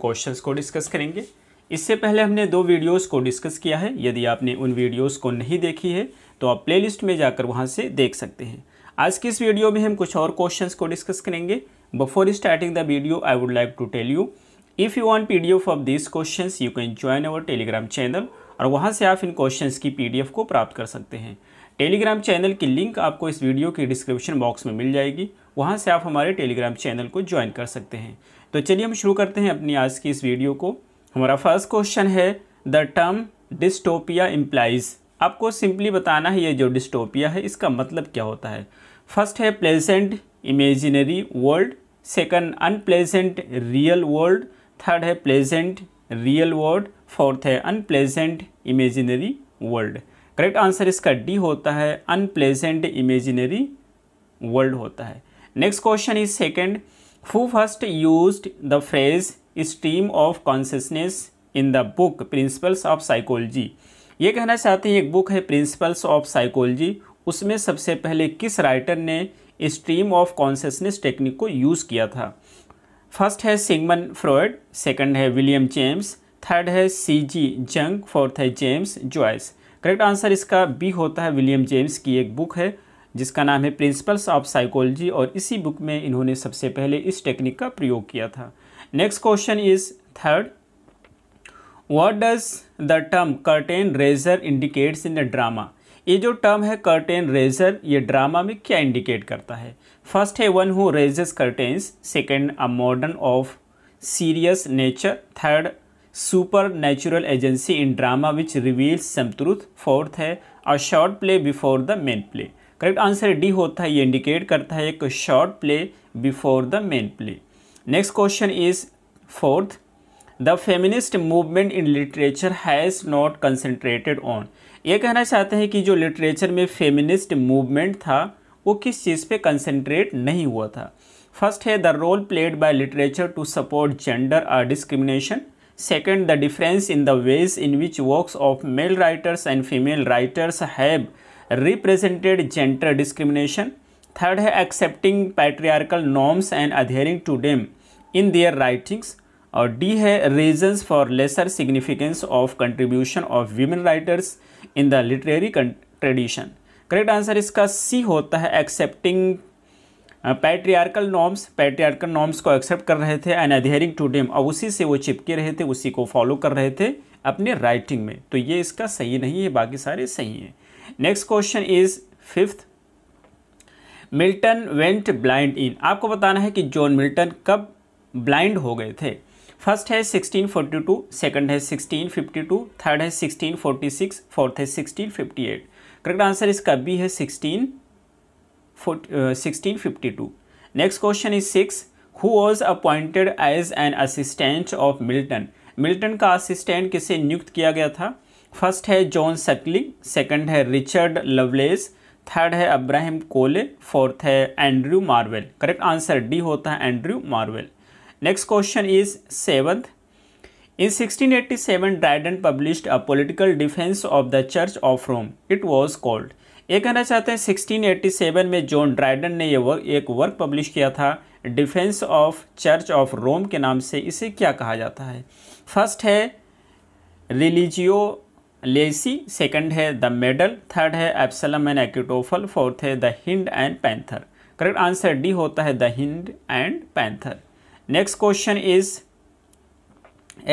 Questions को discuss करेंगे इससे पहले हमने दो वीडियोस को डिस्कस किया है यदि आपने उन वीडियोस को नहीं देखी है तो आप प्लेलिस्ट में जाकर वहां से देख सकते हैं आज की इस वीडियो में हम कुछ और क्वेश्चंस को डिस्कस करेंगे before starting the video I would like to tell you if you want P D F of this question you can join our Telegram channel और वहाँ से आप इन क्वेश्चन की पी डी एफ को प्राप्त कर सकते हैं टेलीग्राम चैनल की लिंक आपको इस वीडियो की डिस्क्रिप्शन बॉक्स में मिल जाएगी वहाँ से आप हमारे टेलीग्राम चैनल को ज्वाइन कर सकते हैं तो चलिए हम शुरू करते हैं अपनी आज की इस वीडियो को हमारा फर्स्ट क्वेश्चन है द टर्म डिस्टोपिया इम्प्लाइज आपको सिंपली बताना है ये जो डिस्टोपिया है इसका मतलब क्या होता है फर्स्ट है pleasant imaginary world second unpleasant real world third है प्लेजेंट रियल वर्ल्ड फोर्थ है unpleasant imaginary world correct answer इसका डी होता है अनप्लेजेंट इमेजिनरी वर्ल्ड होता है next question is second who first used the phrase stream of consciousness in the book principles of psychology ये कहना चाहते हैं एक बुक है प्रिंसिपल्स ऑफ साइकोलॉजी उसमें सबसे पहले किस राइटर ने स्ट्रीम ऑफ कॉन्शियसनेस टेक्निक को यूज़ किया था फर्स्ट है सिंगमन फ्रॉयड सेकंड है विलियम जेम्स थर्ड है सी जी जंग फोर्थ है जेम्स जॉयस करेक्ट आंसर इसका बी होता है विलियम जेम्स की एक बुक है जिसका नाम है प्रिंसिपल्स ऑफ साइकोलॉजी और इसी बुक में इन्होंने सबसे पहले इस टेक्निक का प्रयोग किया था next question is third what does the term curtain raiser indicates in the drama ये जो टर्म है कर्टेन रेजर ये ड्रामा में क्या इंडिकेट करता है फर्स्ट है one who raises curtains second a modern of serious nature third supernatural agency in drama which reveals some truth fourth है a short play before the main play correct answer D होता है ये indicate करता है एक short play before the main play next question is fourth the feminist movement in literature has not concentrated on ये कहना चाहते हैं कि जो लिटरेचर में फेमिनिस्ट मूवमेंट था वो किस चीज़ पे कंसनट्रेट नहीं हुआ था फर्स्ट है the role played by literature to support gender are discrimination second the difference in the ways in which work of male writers and female writers have represented gender discrimination third है accepting patriarchal norms and adhering to them in their writings और D है reasons for lesser significance of contribution of women writers in the literary tradition correct answer इसका C होता है accepting patriarchal norms patriarchal norms को accept कर रहे थे and adhering to dam और उसी से वो चिपके रहे थे उसी को फॉलो कर रहे थे अपने राइटिंग में तो ये इसका सही नहीं है बाकी सारे सही हैं next question is fifth Milton went blind in आपको बताना है कि जॉन मिल्टन कब ब्लाइंड हो गए थे फर्स्ट है 1642, सेकंड है 1652, थर्ड है 1646, फोर्थ है 1658। करेक्ट आंसर इसका बी है 16 1652। Next question is six who was appointed as an assistant of Milton Milton का असिस्टेंट किसे नियुक्त किया गया था फर्स्ट है जॉन सकलिंग सेकंड है रिचर्ड लवलेस थर्ड है अब्राहम कोले फोर्थ है Andrew Marvell correct answer D होता है Andrew Marvell next question is seventh in 1687, Dryden publish a political defence of the church of Rome it was called ये कहना चाहते हैं 1687 में John Dryden ने यह वर्क एक वर्क पब्लिश किया था defence of church of Rome के नाम से इसे क्या कहा जाता है फर्स्ट है रिलीजियो लेसी सेकंड है द मेडल थर्ड है एप्सलम एंड एक्टोफल फोर्थ है the Hind and Panther correct answer D होता है the Hind and Panther next question is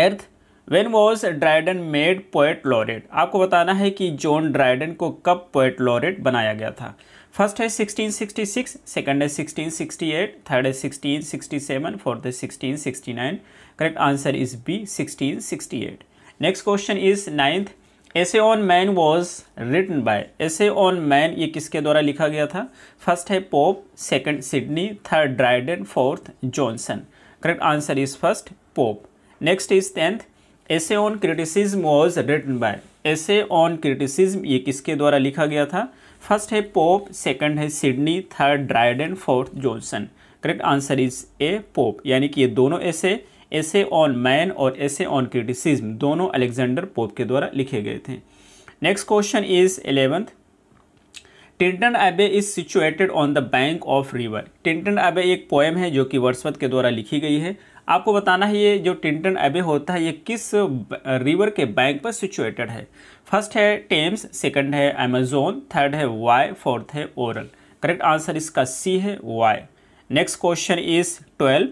eighth when was Dryden made poet laureate आपको बताना है कि John Dryden को कब पोएट लॉरेट बनाया गया था फर्स्ट है 1666, सेकेंड है 1668, थर्ड है 1667, फोर्थ है 1669. Correct answer is B 1668. Next question is ninth Essay on Man was written by Essay on Man ये किसके द्वारा लिखा गया था फर्स्ट है Pope second Sidney third Dryden fourth Johnson correct answer is first Pope next is tenth Essay on Criticism was written by Essay on Criticism ये किसके द्वारा लिखा गया था फर्स्ट है पोप सेकंड है Sidney third Dryden fourth Johnson correct answer is A Pope यानी कि ये दोनों ऐसे ऐसे ऑन मैन और ऐसे ऑन क्रिटिसिज्म दोनों अलेक्जेंडर पोप के द्वारा लिखे गए थे next question is eleventh Tintern Abbey is situated on the bank of river Tintern Abbey एक पोएम है जो कि वर्षवत के द्वारा लिखी गई है आपको बताना है ये जो टिंटन एबे होता है ये किस रिवर के बैंक पर सिचुएटेड है फर्स्ट है टेम्स सेकंड है अमेजोन थर्ड है वाई फोर्थ है ओरल करेक्ट आंसर इसका सी है Wye next question is twelve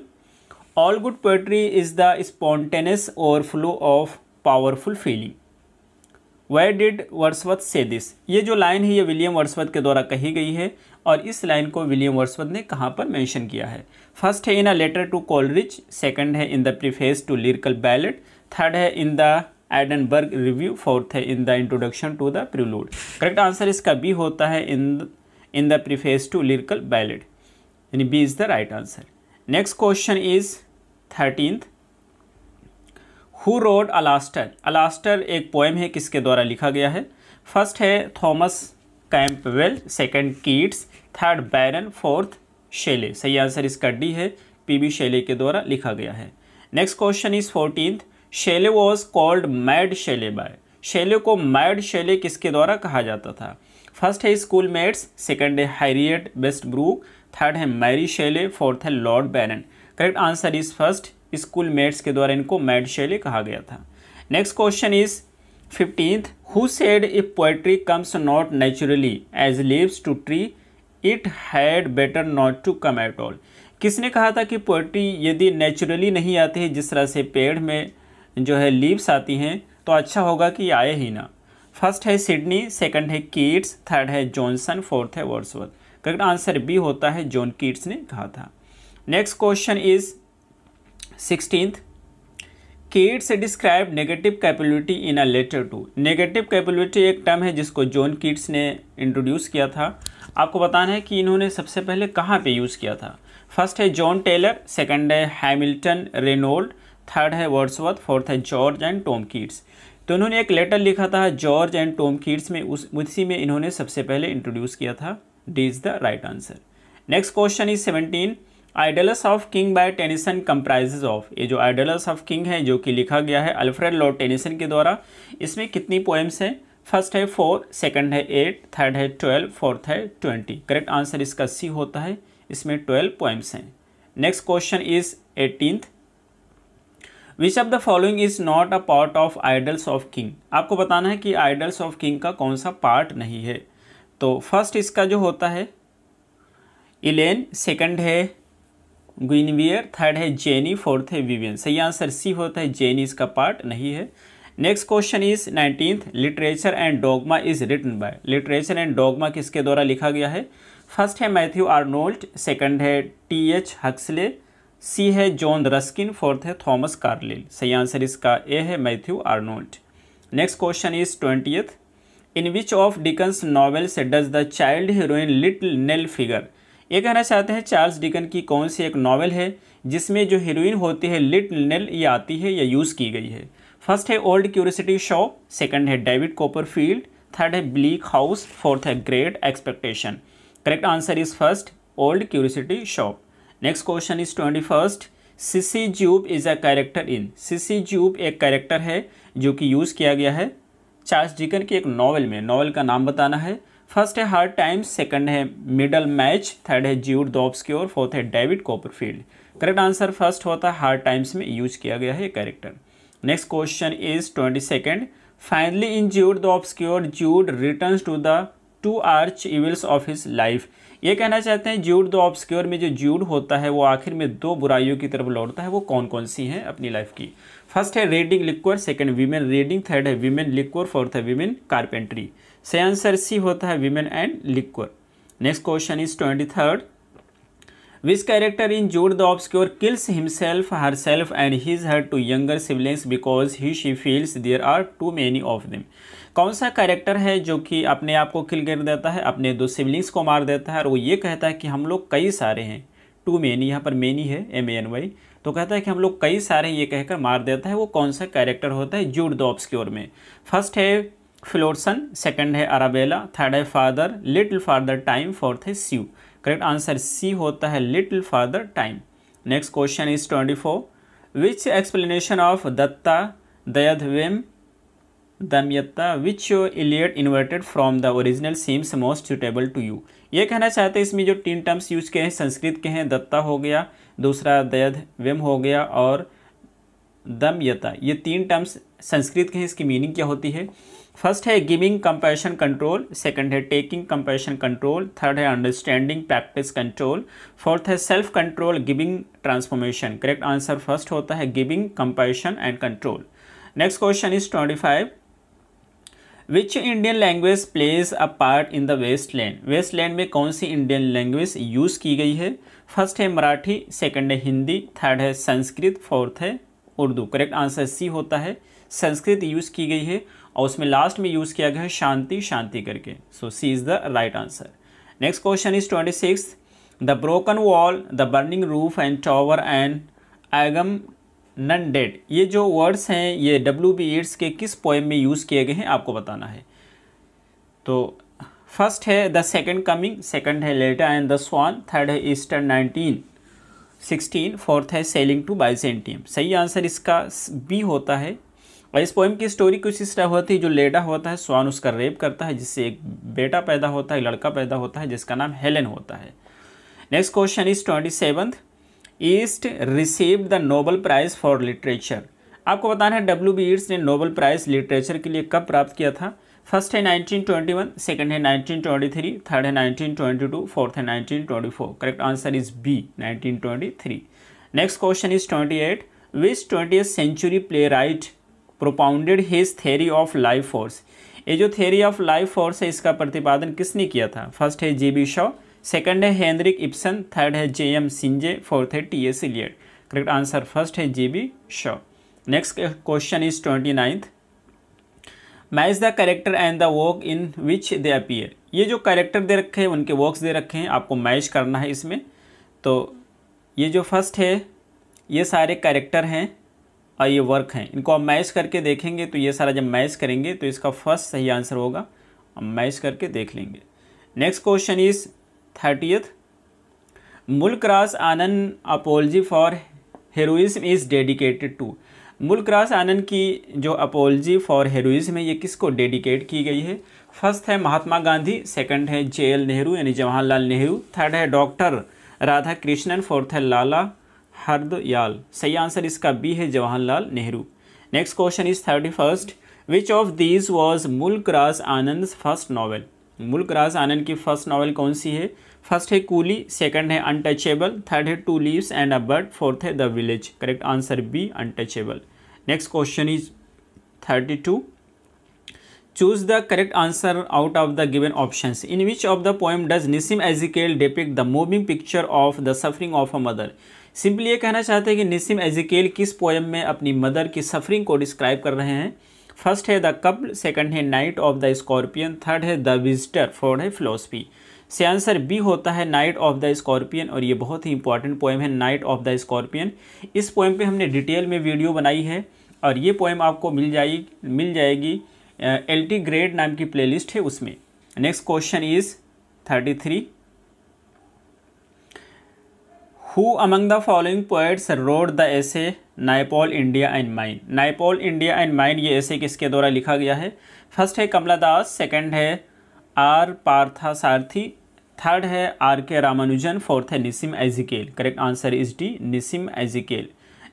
all good poetry is the spontaneous overflow of powerful feeling where did Wordsworth say this ये जो line है ये William वर्सवत के द्वारा कही गई है और इस लाइन को विलियम वर्सवत ने कहाँ पर मैंशन किया है फर्स्ट है in a letter to Coleridge second है in the preface to Lyrical Ballad third है in the Edinburgh Review fourth है in the introduction to the Prelude correct answer इसका बी होता है in in the preface to Lyrical Ballad यानी B is the right answer next question is thirteenth who wrote Alastor Alastor एक poem है किसके द्वारा लिखा गया है फर्स्ट है Thomas Campbell second Keats third Byron fourth Shelley सही आंसर इसका डी है पीबी शेले के द्वारा लिखा गया है next question is fourteen Shelley was called mad Shelley by Shelley को मैड शेले किसके द्वारा कहा जाता था फर्स्ट है स्कूल मेट्स सेकेंड है हैरियट बेस्ट ब्रूक थर्ड है मैरी शैले फोर्थ है Lord Byron correct answer is first schoolmates के द्वारा इनको मैड शैले कहा गया था next question is fifteenth who said if poetry comes not naturally as leaves to tree it had better not to come at all किसने कहा था कि पोएट्री यदि नेचुरली नहीं आती है जिस तरह से पेड़ में जो है लीव्स आती हैं तो अच्छा होगा कि आए ही ना फर्स्ट है सिडनी सेकंड है कीट्स थर्ड है जॉनसन फोर्थ है वर्सवर्थ करेक्ट आंसर बी होता है जॉन कीट्स ने कहा था next question is sixteen Keats describe negative capability in a letter to negative capability एक टर्म है जिसको जॉन कीट्स ने इंट्रोड्यूस किया था आपको बताना है कि इन्होंने सबसे पहले कहाँ पे यूज़ किया था फर्स्ट है जॉन टेलर सेकंड है हैमिल्टन रेनोल्ड थर्ड है वर्ड्सवर्थ फोर्थ है जॉर्ज एंड टॉम कीट्स तो इन्होंने एक लेटर लिखा था जॉर्ज एंड टॉम कीट्स में उस उसी में इन्होंने सबसे पहले इंट्रोड्यूस किया था D is the right answer next question is seventeen Idylls of King by Tennyson comprises of ये जो आइडलस ऑफ किंग है जो कि लिखा गया है अल्फ्रेड लॉर्ड टेनिसन के द्वारा इसमें कितनी पोएम्स हैं फर्स्ट है फोर सेकंड है एट थर्ड है ट्वेल्व फोर्थ है ट्वेंटी करेक्ट आंसर इसका सी होता है इसमें ट्वेल्व पोएम्स हैं next question is eighteenth which of the following is not a part of Idylls of King आपको बताना है कि आइडल्स ऑफ किंग का कौन सा पार्ट नहीं है तो फर्स्ट इसका जो होता है इलेन सेकंड है ग्विनवियर थर्ड है जेनी फोर्थ है विवियन सही आंसर सी होता है जेनी इसका पार्ट नहीं है next question is nineteenth literature and dogma is written by literature and dogma किसके द्वारा लिखा गया है फर्स्ट है मैथ्यू आर्नोल्ड सेकंड है टी एच हक्सले सी है जॉन रस्किन फोर्थ है थॉमस कार्लिल सही आंसर इसका ए है Matthew Arnold next question is twentieth in which of Dickens novels does the child heroine Little Nell figure ये कहना चाहते हैं चार्ल्स डिकन की कौन सी एक नॉवल है जिसमें जो हीरोइन होती है लिटिल नेल ये आती है या यूज़ की गई है फर्स्ट है ओल्ड क्यूरिसिटी शॉ सेकंड है डेविड फील्ड थर्ड है ब्लीक हाउस फोर्थ है Great Expectation correct answer is first Old Curiosity Shop next question is twenty first Sissy Jupe is a character in Sissy Jupe एक character है जो कि use किया गया है चार्ल्स डिकन की एक नॉवल में नॉवल का नाम बताना है फर्स्ट है हार्ड टाइम्स सेकंड है मिडल मैच थर्ड है ज्यूड की और फोर्थ है David Copperfield correct answer first होता है हार्ड टाइम्स में यूज किया गया है character next question is twenty second finally in Jude the or Jude return to the two arch evils of his life ये कहना चाहते हैं ज्यूड द ऑब्सक्योर में जो ज्यूड होता है वो आखिर में दो बुराइयों की तरफ लौटता है वो कौन कौन सी हैं अपनी लाइफ की फर्स्ट है reading liquor second women reading third है वीमेन लिक्वर फोर्थ है वीमेन कारपेंट्री सही आंसर सी होता है women and liquor next question is twenty third which character in Jude the Obscure kills himself herself and his her two younger siblings because he she feels there are too many of them कौन सा character है जो कि अपने आप को किल कर देता है अपने दो सिबलिंग्स को मार देता है और वो ये कहता है कि हम लोग कई सारे हैं टू मैनी यहाँ पर मैनी है एम ए एन वाई तो कहता है कि हम लोग कई सारे ये कहकर मार देता है वो कौन सा कैरेक्टर होता है जूड दॉब्स की ओर में फर्स्ट है फ्लोरसन सेकंड है अराबेला थर्ड है father little father time fourth है सी करेक्ट आंसर सी होता है little father time next question is twenty four which explanation of दत्ता दयाधवेम दमयत्ता which Eliot inverted from the original seems most suitable to you ये कहना चाहते हैं इसमें जो तीन टर्म्स यूज किए हैं संस्कृत के हैं दत्ता हो गया दूसरा दयध विम हो गया और दम यता ये तीन टर्म्स संस्कृत के हैं इसकी मीनिंग क्या होती है फर्स्ट है गिविंग कंपेशन कंट्रोल सेकंड है टेकिंग कंपेशन कंट्रोल थर्ड है अंडरस्टैंडिंग प्रैक्टिस कंट्रोल फोर्थ है self control giving transformation correct answer first होता है giving compassion and control next question is twenty five which Indian language plays a part in the waste land waste land में कौन सी Indian language use की गई है first है Marathi second है Hindi third है संस्कृत फोर्थ है उर्दू करेक्ट आंसर सी होता है संस्कृत यूज़ की गई है और उसमें लास्ट में यूज़ किया गया है शांति शांति करके so C is the right answer next question is twenty six the broken wall the burning roof and tower and Agamemnon dead ये जो वर्ड्स हैं ये डब्ल्यू बी एड्स के किस पोएम में यूज़ किए गए हैं आपको बताना है तो फर्स्ट है द सेकंड कमिंग सेकंड है Leda and the swan third है ईस्टर नाइनटीन सिक्सटीन फोर्थ है सेलिंग टू बाइसेंटियम सही आंसर इसका बी होता है और इस पोएम की स्टोरी कुछ इस तरह होती है जो लेडा होता है स्वान उसका रेप करता है जिससे एक बेटा पैदा होता है लड़का पैदा होता है जिसका नाम हेलेन होता है next question is twenty seventh ईस्ट receive the Nobel prize for literature आपको बताना है डब्ल्यू बी ईट्स ने नोबल प्राइज़ लिटरेचर के लिए कब प्राप्त किया था फर्स्ट है 1921, सेकंड है 1923, थर्ड है 1922, फोर्थ है 1924. Correct answer is B 1923. Next question is 28. Which twenty century playwright propounded his theory of life force ये जो थेरी ऑफ लाइफ फोर्स है इसका प्रतिपादन किसने किया था फर्स्ट है जे बी शॉ सेकंड है हेनरिक इप्सन थर्ड है जे एम सिंजे फोर्थ है T S Eliot correct answer first है J B Shaw next question is twenty ninth match the character and the work in which they appear ये जो character दे रखे हैं उनके वॉक्स दे रखे हैं आपको मैच करना है इसमें तो ये जो फर्स्ट है ये सारे करेक्टर हैं और ये वर्क हैं इनको आप मैच करके देखेंगे तो ये सारा जब मैच करेंगे तो इसका फर्स्ट सही आंसर होगा हम मैच करके देख लेंगे next question is thirtieth Mulk Raj Anand apology for heroism is dedicated to Mulk Raj आनंद की जो अपोलजी फॉर हेरोइज्म है ये किसको डेडिकेट की गई है फर्स्ट है महात्मा गांधी सेकंड है जे एल नेहरू यानी जवाहरलाल नेहरू थर्ड है डॉक्टर राधा कृष्णन फोर्थ है लाला हरदयाल सही आंसर इसका बी है Jawaharlal Nehru next question is thirty first which of these was Mulk Raj Anand first novel मुल्क राज आनंद की फर्स्ट नावल कौन सी है फर्स्ट है कूली सेकंड है अनटचेबल थर्ड है two leaves and a bird fourth है the village correct answer B untouchable next question is thirty two choose the correct answer out of the given option in which of the poem does Nissim Ezekiel depict the moving picture of the suffering of a mother simply ये कहना चाहते हैं कि निसिम Ezekiel किस poem में अपनी mother की सफरिंग को डिस्क्राइब कर रहे हैं फर्स्ट है द कपल सेकंड है night of the scorpion third है द विजिटर फोर्थ है फिलोसफी से आंसर बी होता है नाइट ऑफ द स्कॉर्पियन और ये बहुत ही इंपॉर्टेंट पोएम है नाइट ऑफ द स्कॉर्पियन इस पोएम पे हमने डिटेल में वीडियो बनाई है और ये पोएम आपको मिल जाएगी मिल जाएगी एल ग्रेड नाम की प्लेलिस्ट है उसमें next question is thirty three who among the following poets wrote the essay Naipaul India and mine Naipaul India and mine ये ऐसे किसके द्वारा लिखा गया है फर्स्ट है कमला दास सेकेंड है आर पार्था सारथी थर्ड है आर के रामानुजन फोर्थ है Nissim Ezekiel correct answer is D Nissim Ezekiel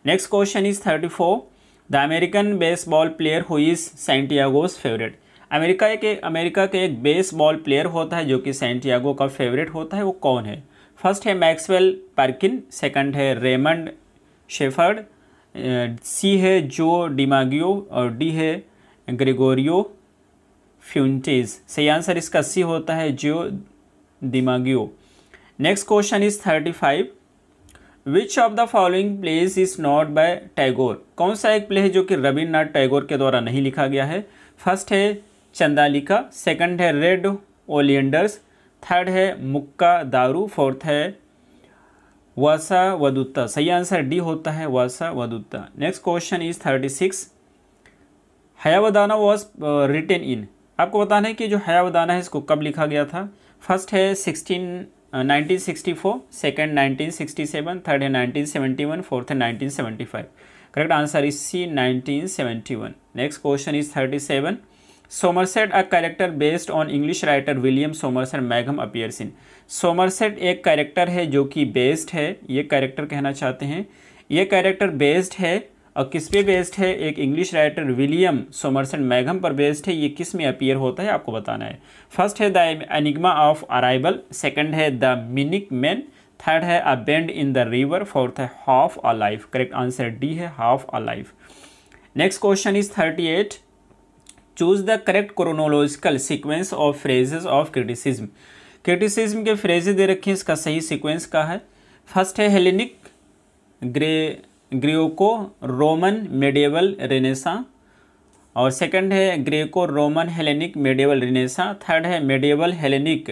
next question is thirty four the American baseball player who is Santiago's favourite America के अमेरिका के एक बेसबॉल प्लेयर होता है जो कि सेंटियागो का फेवरेट होता है वो कौन है फर्स्ट है मैक्सवेल पार्किन सेकंड है रेमंड शेफर्ड सी है जो डिमागियो और डी है ग्रेगोरियो फ्यूंटेज सही आंसर इसका सी होता है Joe DiMaggio next question is thirty five which of the following plays is not by Tagore कौन सा एक प्ले है जो कि रविन्द्रनाथ टैगोर के द्वारा नहीं लिखा गया है फर्स्ट है चंदालिका सेकंड है रेड ओलियंडर्स थर्ड है मुक्का दारू फोर्थ है वसा वदुत्ता सही आंसर डी होता है Vasavadatta next question is thirty six Hayavadana was written in आपको बताना है कि जो हयावदाना है इसको कब लिखा गया था फर्स्ट है sixteen nineteen sixty four second nineteen sixty seven third है नाइनटीन सेवेंटी वन फोर्थ है nineteen seventy five correct answer is C nineteen seventy one next question is thirty seven Somerset a character based on English writer William Somerset मैगम appears in Somerset एक character है जो कि based है ये character कहना चाहते हैं ये कैरेक्टर बेस्ड है और किस पे बेस्ड है एक इंग्लिश राइटर विलियम सोमरसेट मैगम पर बेस्ड है ये किस में अपियर होता है आपको बताना है फर्स्ट है the enigma of arrival second है द मिनिक मैन थर्ड है a bend in the river fourth है half a life correct answer D है half a life next question is thirty eight choose the correct chronological sequence of phrases of criticism criticism के phrases दे रखे हैं इसका सही sequence का है first है Hellenic grey Greco Roman medieval Renaissance और सेकंड है Greco Roman Hellenic medieval Renaissance third है medieval Hellenic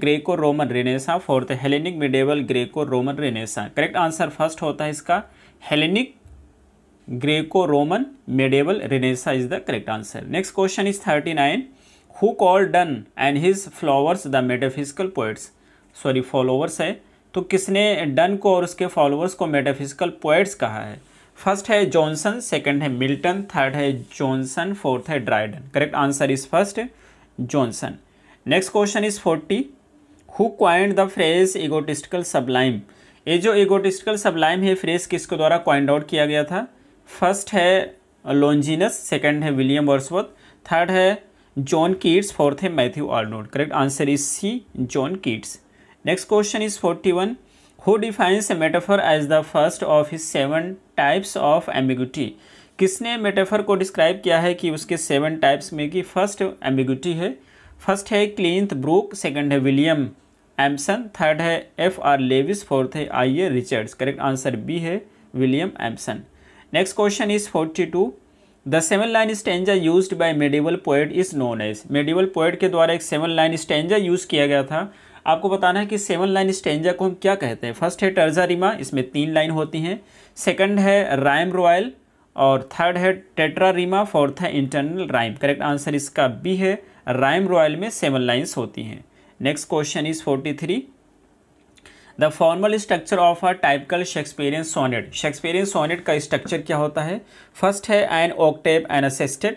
Greco Roman Renaissance fourth Hellenic medieval Greco Roman Renaissance correct answer first होता है इसका Hellenic Greco Roman medieval Renaissance is the correct answer next question is thirty nine who called Donne and his flowers the metaphysical poets sorry followers है तो किसने done को और उसके followers को मेटाफिजिकल पोइट्स कहा है फर्स्ट है जॉनसन सेकंड है मिल्टन थर्ड है जॉनसन फोर्थ है Dryden correct answer is first Johnson next question is forty who coined the phrase egotistical sublime ये जो इगोटिस्टिकल सबलाइम है फ्रेज किसके द्वारा क्वाइंड आउट किया गया था फर्स्ट है लॉन्जिनस सेकंड है विलियम वर्सवर्थ थर्ड है जॉन कीट्स फोर्थ है Matthew Arnold correct answer is C John Keats next question is forty one who defines metaphor as the first of his seven types of ambiguity किसने metaphor को describe किया है कि उसके seven types में कि first ambiguity है first है क्लींथ ब्रूक सेकंड है विलियम एम्सन थर्ड है एफ आर लेविस फोर्थ है I A Richards correct answer B है William Empson next question is forty two the seven line stanza used by medieval poet is known as medieval poet के द्वारा एक seven line stanza use किया गया था आपको बताना है कि सेवन लाइन स्टेंजा को हम क्या कहते हैं फर्स्ट है टर्जा रिमा इसमें तीन लाइन होती हैं सेकंड है राइम रॉयल और थर्ड है टेट्रा रीमा फोर्थ है इंटरनल राइम करेक्ट आंसर इसका बी है राइम रॉयल में सेवन लाइन्स होती हैं next question is forty three the formal structure of a typical Shakespearean sonnet Shakespearean sonnet का स्ट्रक्चर क्या होता है फर्स्ट है an octave an sestet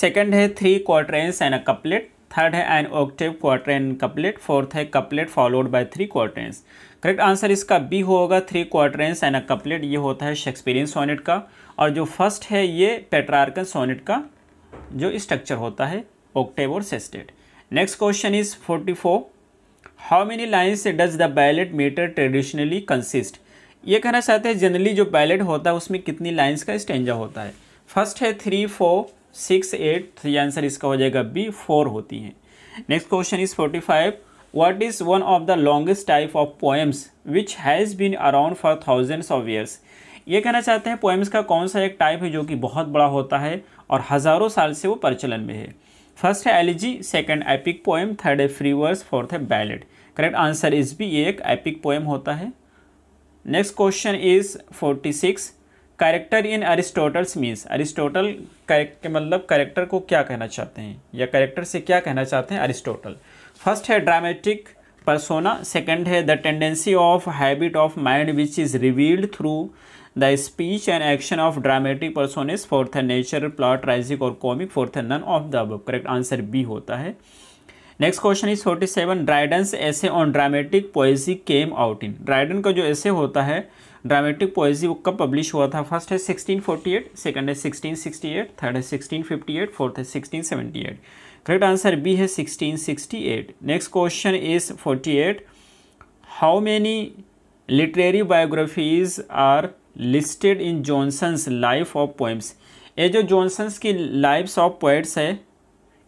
second है three quatrains an a couplet third है an octave quatrain couplet fourth है couplet followed by three quatrains correct answer इसका B होगा three quatrains an a couplet ये होता है शेक्सपीरियन सोनेट का और जो फर्स्ट है ये पेट्रार्कन सोनेट का जो स्ट्रक्चर होता है ऑक्टेव और sestet next question is forty four how many lines does the ballad meter traditionally consist ये कहना चाहते हैं जनरली जो बैलेट होता है उसमें कितनी लाइन्स का स्टेंजा होता है फर्स्ट है three four six eight three answer इसका हो जाएगा बी फोर होती हैं next question is forty five what is one of the longest type of poems which has been around for thousands of years ये कहना चाहते हैं पोएम्स का कौन सा एक टाइप है जो कि बहुत बड़ा होता है और हज़ारों साल से वो प्रचलन में है फर्स्ट है elegy second epic poem third है फ्री वर्स फोर्थ है ballad correct answer is B ये एक एपिक पोएम होता है next question is forty six character in Aristotle's means Aristotle के मतलब कैरेक्टर को क्या कहना चाहते हैं या कैरेक्टर से क्या कहना चाहते हैं अरिस्टोटल फर्स्ट है ड्रामेटिक परसोना सेकंड है the tendency of habit of mind which is revealed through the speech and action of dramatic personae fourth है नेचर प्लॉट राइजिक और कॉमिक फोर्थ है none of the above correct answer B होता है next question is forty seven Dryden essay on dramatic poesy came out in Dryden का जो ऐसे होता है ड्रामेटिक पोएजी वो कब पब्लिश हुआ था फर्स्ट है 1648 सेकंड है 1668 थर्ड है 1658 फोर्थ है 1678 करेक्ट आंसर बी है 1668 next question is 48 how many literary biographies are listed in Johnson's life of poems ये जो जॉनसन्स की लाइफ्स ऑफ पोइट्स है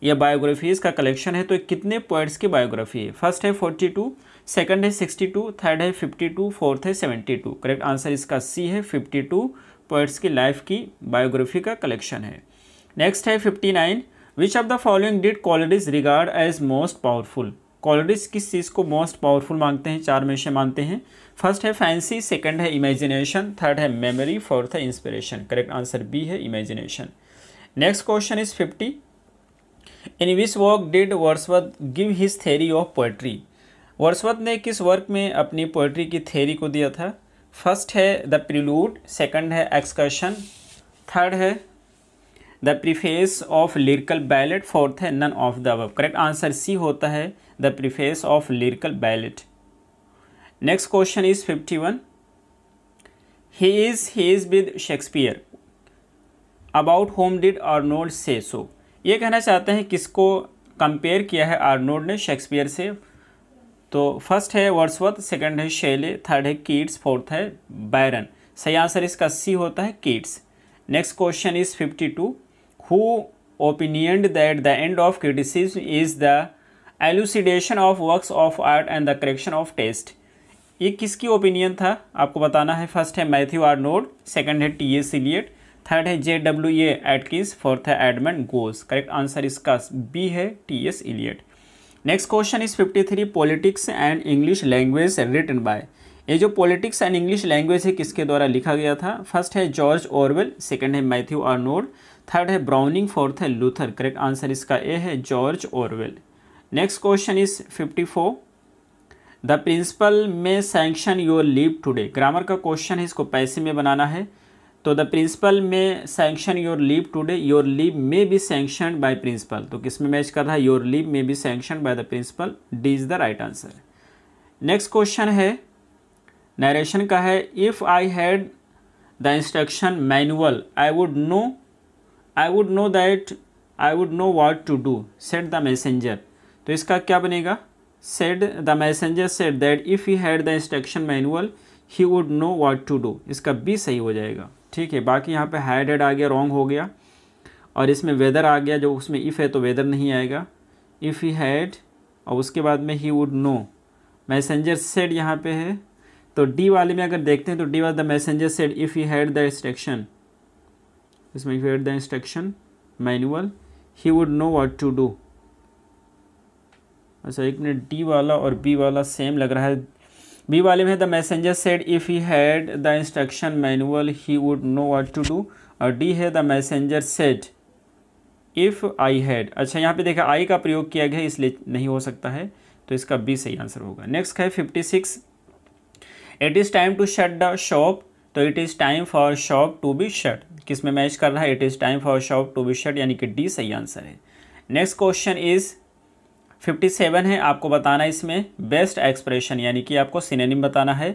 या बायोग्राफीज़ का कलेक्शन है तो कितने पॉइंट्स की बायोग्राफी है फर्स्ट है फोर्टी टू सेकेंड है सिक्सटी टू थर्ड है फिफ्टी टू फोर्थ है सेवेंटी टू करेक्ट आंसर इसका सी है फिफ्टी टू पॉइंट्स की लाइफ की बायोग्राफी का कलेक्शन है नेक्स्ट है fifty nine which of the following did qualities regard as most powerful qualities किस चीज़ को मोस्ट पावरफुल मांगते हैं चार में से मानते हैं फर्स्ट है फैंसी सेकेंड है इमेजिनेशन थर्ड है मेमोरी फोर्थ है इंस्पिरेशन करेक्ट आंसर बी है imagination next question is fifty in which work did Wordsworth give his theory of poetry Wordsworth ने किस वर्क में अपनी पोएट्री की थेरी को दिया था फर्स्ट है द प्रिलूड सेकंड है एक्सकर्शन थर्ड है the preface of lyrical ballad fourth है none of the above correct answer C होता है the preface of lyrical ballad next question is fifty one he is he is with Shakespeare about whom did Arnold say so ये कहना चाहते हैं किसको compare किया है Arnold ने शेक्सपियर से तो फर्स्ट है वर्सवर्थ सेकंड है शैले थर्ड है कीट्स फोर्थ है बैरन सही आंसर इसका सी होता है Keats next question is fifty two who opinion that the end of criticism is the elucidation of works of art and the correction of taste ये किसकी opinion था आपको बताना है फर्स्ट है मैथ्यू नोड सेकेंड है टी एस इलियट थर्ड है J W A Atkins fourth है एडमन गोस करेक्ट आंसर इसका बी है T S Eliot next question is fifty three politics and English language written by ये जो politics and English language है किसके द्वारा लिखा गया था फर्स्ट है जॉर्ज ओरवेल सेकंड है मैथ्यू आर्नोल्ड थर्ड है ब्राउनिंग फोर्थ है लूथर करेक्ट आंसर इसका ए है George Orwell next question is fifty four the principal may sanction your leave today grammar का क्वेश्चन है इसको पैसे में बनाना है तो the principal may sanction your leave today your leave may be sanction by principal तो किस में मैच कर रहा है your leave may be sanction by the principal D is the right answer next question है नरेशन का है if I had the instruction manual I would know I would know that I would know what to do said the messenger तो इसका क्या बनेगा said the messenger said that if you had the instruction manual he would know what to do इसका B सही हो जाएगा ठीक है बाकी यहाँ पे हाइडेड आ गया रॉन्ग हो गया और इसमें वेदर आ गया जो उसमें इफ़ है तो वेदर नहीं आएगा इफ़ ही हैड और उसके बाद में he would know messenger said यहाँ पे है तो डी वाले में अगर देखते हैं तो D was the messenger said if he had the instruction इसमें if had the instruction manual he would know what to do अच्छा एक मिनट डी वाला और बी वाला सेम लग रहा है बी वाले में the messenger said if he had the instruction manual he would know what to do और डी है the messenger said if I had अच्छा यहाँ पे देखा आई का प्रयोग किया गया इसलिए नहीं हो सकता है तो इसका बी सही आंसर होगा नेक्स्ट है fifty six it is time to shut the shop तो it is time for shop to be shut किस में मैच कर रहा है it is time for shop to be shut यानी कि डी सही आंसर है next question is fifty seven है आपको बताना इसमें बेस्ट एक्सप्रेशन यानी कि आपको सिनेनिम बताना है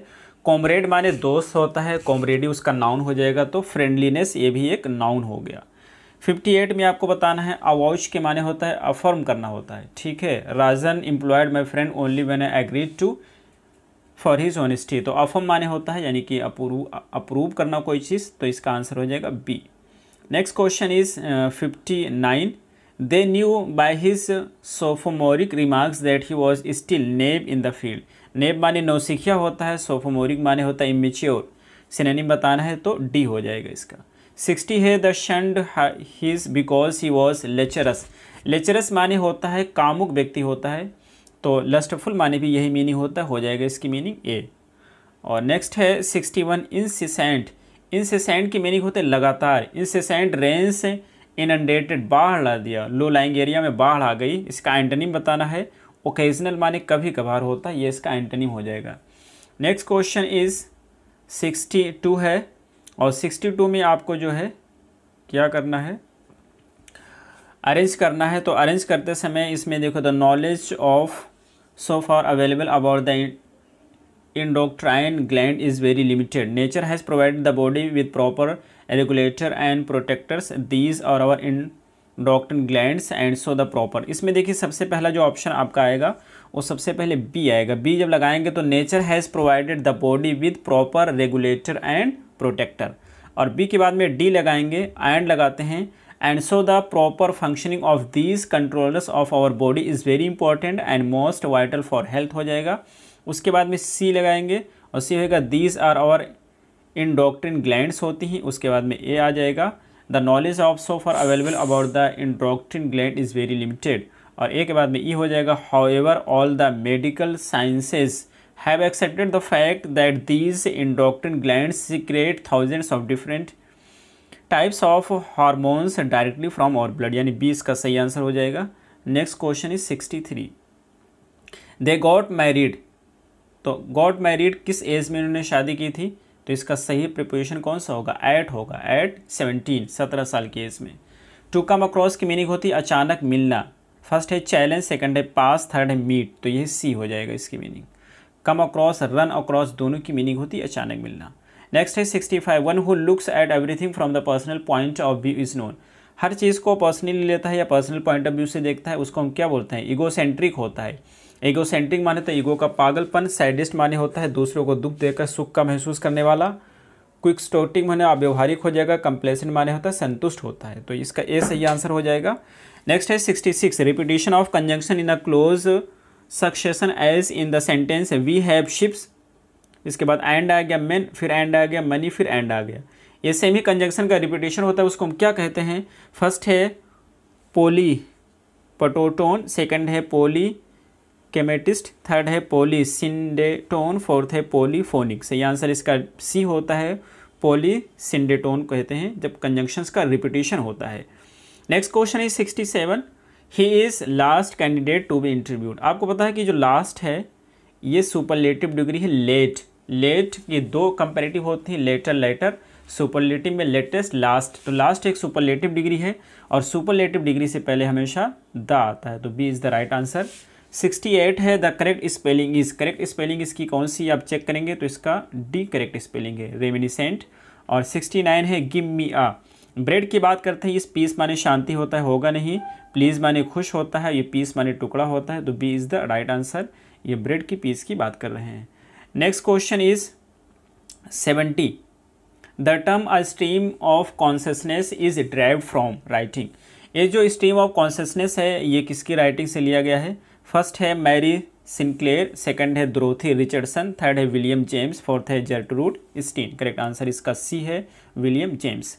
कॉमरेड माने दोस्त होता है कॉमरेडी उसका नाउन हो जाएगा तो फ्रेंडलीनेस ये भी एक नाउन हो गया फिफ्टी एट में आपको बताना है अवॉच के माने होता है अफर्म करना होता है ठीक है Rajan employed my friend only when I agreed to for his honesty तो अफर्म माने होता है यानी कि अप्रूव अप्रूव करना कोई चीज़ तो इसका आंसर हो जाएगा B next question is fifty nine They knew by his sophomoric remarks that he was still naive in the field. नेब माने नौसिखिया होता है सोफोमोरिक माने होता है इमेच्योर सिनेनिम बताना है तो डी हो जाएगा इसका सिक्सटी है the shunned his because he was lecherous lecherous माने होता है कामुक व्यक्ति होता है तो लस्टफुल माने भी यही मीनिंग होता है हो जाएगा इसकी मीनिंग ए और नेक्स्ट है सिक्सटी वन इंसेसेंट इंसेसेंट की मीनिंग होते हैं लगातार इंसेसेंट रेंस इनडेटेड बाढ़ ला दिया लो लाइंग एरिया में बाढ़ आ गई इसका एंटनिम बताना है ओकेजनल माने कभी कभार होता है ये इसका एंटनिम हो जाएगा next question is sixty two है और सिक्सटी टू में आपको जो है क्या करना है अरेंज करना है तो अरेंज करते समय इसमें देखो the knowledge of so far available about the endocrine gland is very limited nature has provide the body with proper regulator and protectors these are our endocrine gland and so the proper इसमें देखिए सबसे पहला जो option आपका आएगा वो सबसे पहले बी आएगा बी जब लगाएंगे तो nature has provided the body with proper regulator and protector और बी के बाद में डी लगाएंगे एंड लगाते हैं and so the proper functioning of these controllers of our body is very important and most vital for health हो जाएगा उसके बाद में सी लगाएंगे और सी होगा these are our endocrine glands होती हैं उसके बाद में ए आ जाएगा the knowledge of so far available about the endocrine gland is very limited और ए के बाद में ई e हो जाएगा however all the medical sciences have accepted the fact that these endocrine gland secrete thousands of different types of hormones directly from our blood यानी B इसका सही answer हो जाएगा next question is sixty three they got married तो got married किस age में उन्होंने शादी की थी तो इसका सही प्रिपोजिशन कौन सा होगा एट होगा एट सेवनटीन सत्रह साल की एज में टू कम अक्रॉस की मीनिंग होती है अचानक मिलना फर्स्ट है चैलेंज सेकंड है पास थर्ड है मीट तो ये सी हो जाएगा इसकी meaning come across run across दोनों की मीनिंग होती है अचानक मिलना नेक्स्ट है sixty five one who looks at everything from the personal point of view is known हर चीज़ को पर्सनली लेता है या पर्सनल पॉइंट ऑफ व्यू से देखता है उसको हम क्या बोलते हैं ईगोसेंट्रिक होता है सेंटिंग माने तो ईगो का पागलपन सैडिस्ट माने होता है दूसरों को दुख देकर सुख का महसूस करने वाला क्विक स्टोटिंग माने अव्यवहारिक हो जाएगा कंप्लेसेंट माने होता है संतुष्ट होता है तो इसका ए सही आंसर हो जाएगा नेक्स्ट है sixty six repetition of conjunction in a close succession as in the sentence we have ships इसके बाद एंड आ गया मेन फिर एंड आ गया मनी फिर एंड आ गया ये सेम ही कंजंक्शन का रिपीटेशन होता है उसको हम क्या कहते हैं फर्स्ट है पोली पटोटोन सेकंड है पोली केमेटिस्ट थर्ड है पोली सिंडेटोन फोर्थ है पोलीफोनिक्स ये आंसर इसका सी होता है पोली सिंडेटोन कहते हैं जब कंजंक्शंस का रिपीटेशन होता है नेक्स्ट क्वेश्चन है sixty seven he is last candidate to be interviewed आपको पता है कि जो लास्ट है ये सुपरलेटिव डिग्री है लेट लेट ये दो कंपेरेटिव होते हैं लेटर लेटर सुपरलेटिव में लेटेस्ट लास्ट तो लास्ट एक सुपरलेटिव डिग्री है और सुपरलेटिव डिग्री से पहले हमेशा द आता है तो B is the right answer sixty eight है the correct spelling is correct spelling इसकी कौन सी आप चेक करेंगे तो इसका डी करेक्ट स्पेलिंग है रेमिनिसेंट और सिक्सटी नाइन है गिम मी आ ब्रेड की बात करते हैं इस पीस माने शांति होता है होगा नहीं प्लीज़ माने खुश होता है ये पीस माने टुकड़ा होता है तो B is the right answer ये ब्रेड की पीस की बात कर रहे हैं next question is seventy the term a stream of consciousness is derived from writing ये जो स्ट्रीम ऑफ कॉन्शसनेस है ये किसकी राइटिंग से लिया गया है फर्स्ट है मैरी सिंक्लेयर सेकंड है द्रोथी रिचर्डसन थर्ड है विलियम जेम्स फोर्थ है जर्टरूड स्टीन करेक्ट आंसर इसका सी है विलियम जेम्स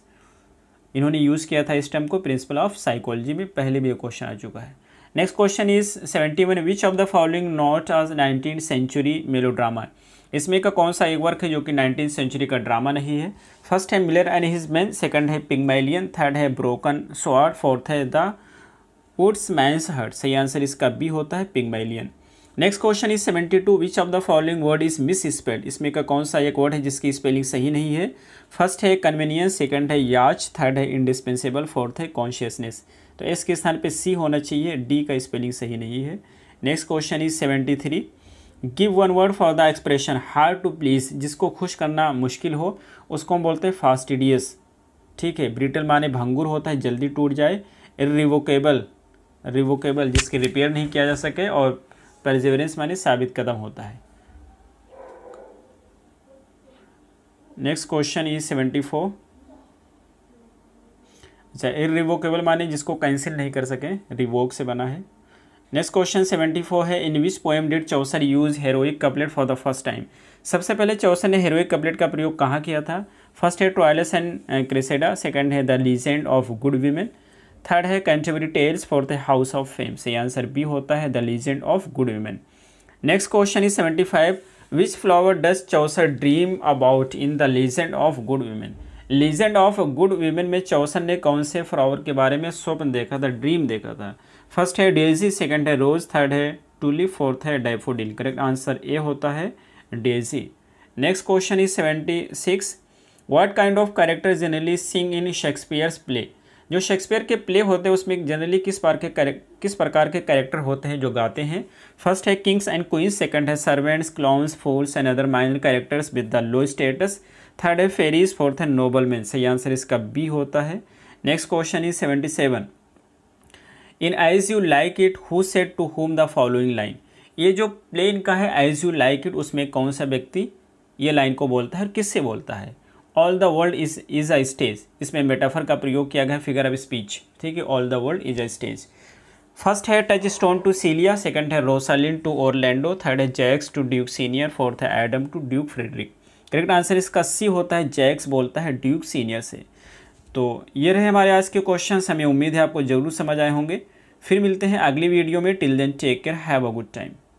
इन्होंने यूज़ किया था इस टर्म को प्रिंसिपल ऑफ साइकोलॉजी में पहले भी ये क्वेश्चन आ चुका है next question is seventy one which of the following not as nineteen century melodrama इसमें का कौन सा एक वर्क है जो कि नाइनटीन सेंचुरी का ड्रामा नहीं है फर्स्ट है Miller and his man second है पिंगमेलियन थर्ड है ब्रोकन स्वाड फोर्थ है द पुट्स मैंस हर्ट सही आंसर इसका बी होता है Pygmalion next question is seventy two which of the following word is misspelled इसमें का कौन सा एक वर्ड है जिसकी स्पेलिंग सही नहीं है फर्स्ट है कन्वीनियंस सेकंड है याच थर्ड है इंडिस्पेंसेबल फोर्थ है कॉन्शियसनेस तो एस के स्थान पे सी होना चाहिए डी का स्पेलिंग सही नहीं है next question is seventy three give one word for the expression hard to please जिसको खुश करना मुश्किल हो उसको हम बोलते हैं फास्टिडियस ठीक है ब्रिटल माने भंगुर होता है जल्दी टूट जाए इरिवोकेबल रिवोकेबल जिसके रिपेयर नहीं किया जा सके और परजिवरेंस माने साबित कदम होता है next question is seventy four अच्छा इ रिवोकेबल माने जिसको कैंसिल नहीं कर सके रिवोक से बना है नेक्स्ट क्वेश्चन सेवेंटी फोर है in which poem did Chaucer use heroic couplet for the first time सबसे पहले चौसर ने हेरोइक कपलेट का प्रयोग कहाँ किया था फर्स्ट है टॉयलेस एंड क्रिसेडा सेकंड है the legend of good women third है Canterbury tales four the house of fame सही आंसर बी होता है the legend of good women next question is seventy five which flower does Chaucer dream about in the legend of good women legend of good women में Chaucer ने कौन से flower के बारे में स्वप्न देखा था ड्रीम देखा था फर्स्ट है डेजी सेकेंड है रोज थर्ड है टूली फोर्थ है डाइफोडिल करेक्ट आंसर ए होता है daisy next question is seventy six what kind of character generally sing in Shakespeare's play जो शेक्सपियर के प्ले होते हैं उसमें जनरली किस प्रकार के किस प्रकार के कैरेक्टर होते हैं जो गाते हैं फर्स्ट है किंग्स एंड क्वींस सेकंड है servants clowns fools and other minor characters with the low status third है फेरीज फोर्थ है नोबल मैन सही आंसर इसका बी होता है next question is seventy seven in as you like it who said to whom the following line ये जो play इनका है एज यू लाइक इट उसमें कौन सा व्यक्ति ये लाइन को बोलता है और किससे बोलता है all the world is is a stage इसमें मेटाफर का प्रयोग किया गया फिगर ऑफ स्पीच ठीक है all the world is a stage first है touchstone to Celia second है रोसालिन टू ओरलैंडो थर्ड है Jaques to duke senior fourth है Adam to duke Frederick correct answer इसका सी होता है Jacques बोलता है ड्यूक सीनियर से तो ये रहे हमारे आज के क्वेश्चन हमें उम्मीद है आपको ज़रूर समझ आए होंगे फिर मिलते हैं अगली वीडियो में till then take care have a good time